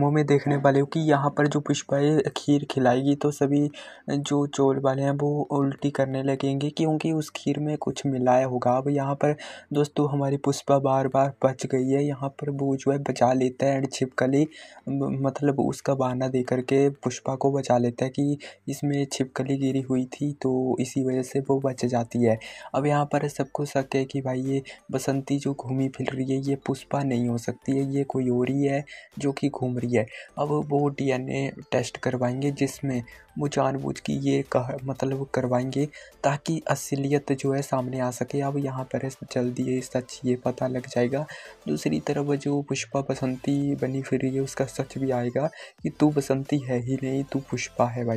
मुँह में देखने वाले हो कि यहाँ पर जो पुष्पाएँ खीर खिलाएगी तो सभी जो चोल वाले हैं वो उल्टी करने लगेंगे क्योंकि उस खीर में कुछ मिलाया होगा अब यहाँ पर दोस्तों हमारी पुष्पा बार बार बच गई है यहाँ पर वो जो है बचा लेता है एंड छिपकली मतलब उसका बहाना दे करके पुष्पा को बचा लेता है कि इसमें छिपकली गिरी हुई थी तो इसी वजह से वो बच जाती है अब यहाँ पर सबको शक है कि भाई ये बसंती जो घूमी फिर रही है ये पुष्पा नहीं हो सकती है ये कोई और ही है जो कि घूम रही रही है अब वो डीएनए टेस्ट करवाएंगे जिसमें वो जानबूझ की ये कह मतलब करवाएंगे ताकि असलियत जो है सामने आ सके अब यहाँ पर जल्दी सच ये पता लग जाएगा दूसरी तरफ जो पुष्पा बसंती बनी फिर रही है उसका सच भी आएगा कि तू बसंती है ही नहीं तू पुष्पा है भाई